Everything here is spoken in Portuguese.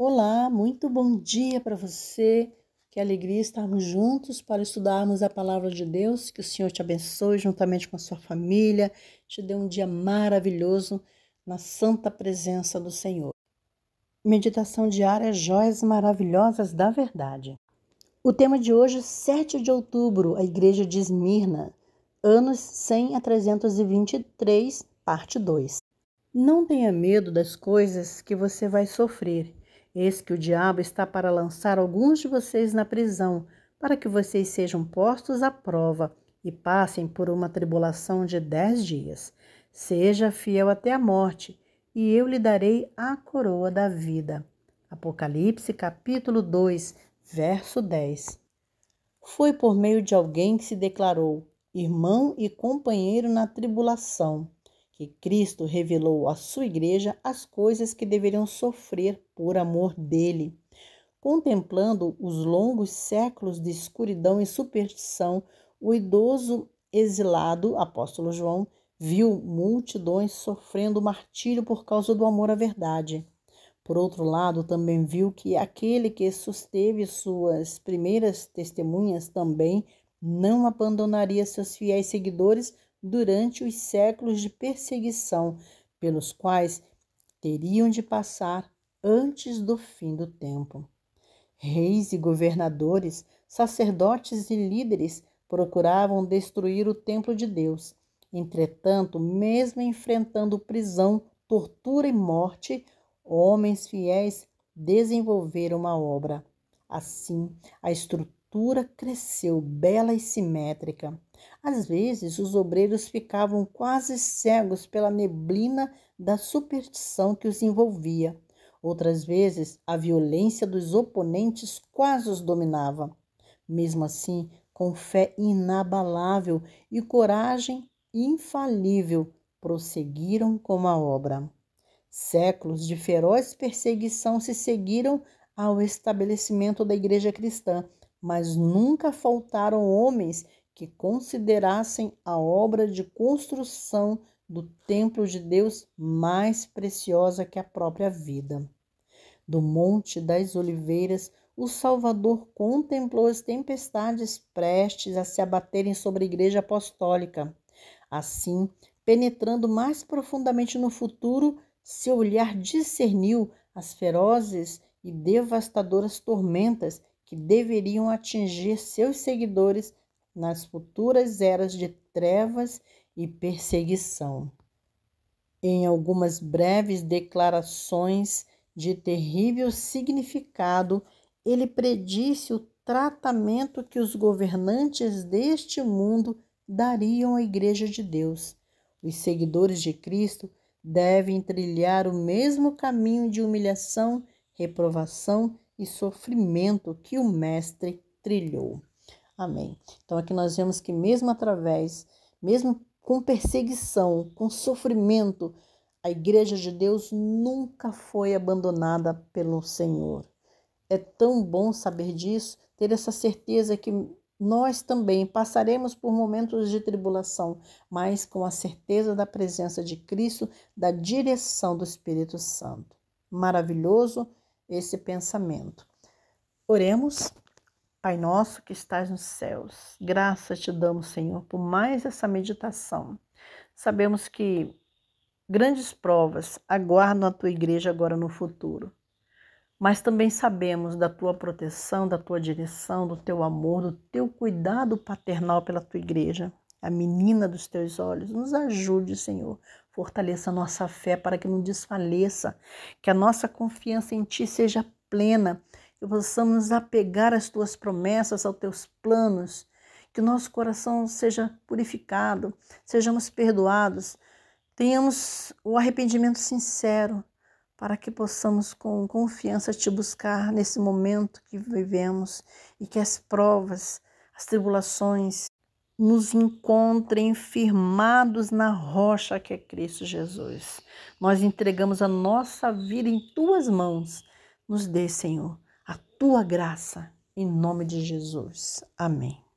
Olá, muito bom dia para você. Que alegria estarmos juntos para estudarmos a palavra de Deus. Que o Senhor te abençoe juntamente com a sua família, te dê um dia maravilhoso na santa presença do Senhor. Meditação diária Joias Maravilhosas da Verdade. O tema de hoje, 7 de outubro, a Igreja de Esmirna, anos 100 a 323, parte 2. Não tenha medo das coisas que você vai sofrer Eis que o diabo está para lançar alguns de vocês na prisão, para que vocês sejam postos à prova e passem por uma tribulação de dez dias. Seja fiel até a morte, e eu lhe darei a coroa da vida. Apocalipse capítulo 2, verso 10. Foi por meio de alguém que se declarou irmão e companheiro na tribulação que Cristo revelou à sua igreja as coisas que deveriam sofrer por amor dele. Contemplando os longos séculos de escuridão e superstição, o idoso exilado, apóstolo João, viu multidões sofrendo martírio por causa do amor à verdade. Por outro lado, também viu que aquele que susteve suas primeiras testemunhas também não abandonaria seus fiéis seguidores durante os séculos de perseguição pelos quais teriam de passar antes do fim do tempo. Reis e governadores, sacerdotes e líderes procuravam destruir o templo de Deus. Entretanto, mesmo enfrentando prisão, tortura e morte, homens fiéis desenvolveram uma obra. Assim, a estrutura estrutura cresceu, bela e simétrica. Às vezes, os obreiros ficavam quase cegos pela neblina da superstição que os envolvia. Outras vezes, a violência dos oponentes quase os dominava. Mesmo assim, com fé inabalável e coragem infalível, prosseguiram com a obra. Séculos de feroz perseguição se seguiram ao estabelecimento da Igreja Cristã, mas nunca faltaram homens que considerassem a obra de construção do templo de Deus mais preciosa que a própria vida. Do Monte das Oliveiras, o Salvador contemplou as tempestades prestes a se abaterem sobre a Igreja Apostólica. Assim, penetrando mais profundamente no futuro, seu olhar discerniu as ferozes e devastadoras tormentas que deveriam atingir seus seguidores nas futuras eras de trevas e perseguição. Em algumas breves declarações de terrível significado, ele predisse o tratamento que os governantes deste mundo dariam à Igreja de Deus. Os seguidores de Cristo devem trilhar o mesmo caminho de humilhação, reprovação e sofrimento que o Mestre trilhou. Amém. Então aqui nós vemos que mesmo através, mesmo com perseguição, com sofrimento, a igreja de Deus nunca foi abandonada pelo Senhor. É tão bom saber disso, ter essa certeza que nós também passaremos por momentos de tribulação, mas com a certeza da presença de Cristo, da direção do Espírito Santo. Maravilhoso esse pensamento. Oremos. Pai nosso que estás nos céus, graças te damos, Senhor, por mais essa meditação. Sabemos que grandes provas aguardam a tua igreja agora no futuro. Mas também sabemos da tua proteção, da tua direção, do teu amor, do teu cuidado paternal pela tua igreja a menina dos teus olhos. Nos ajude, Senhor. Fortaleça a nossa fé para que não desfaleça, que a nossa confiança em Ti seja plena, que possamos apegar às Tuas promessas, aos Teus planos, que o nosso coração seja purificado, sejamos perdoados, tenhamos o arrependimento sincero, para que possamos com confiança Te buscar nesse momento que vivemos e que as provas, as tribulações, nos encontrem firmados na rocha que é Cristo Jesus. Nós entregamos a nossa vida em tuas mãos. Nos dê, Senhor, a tua graça, em nome de Jesus. Amém.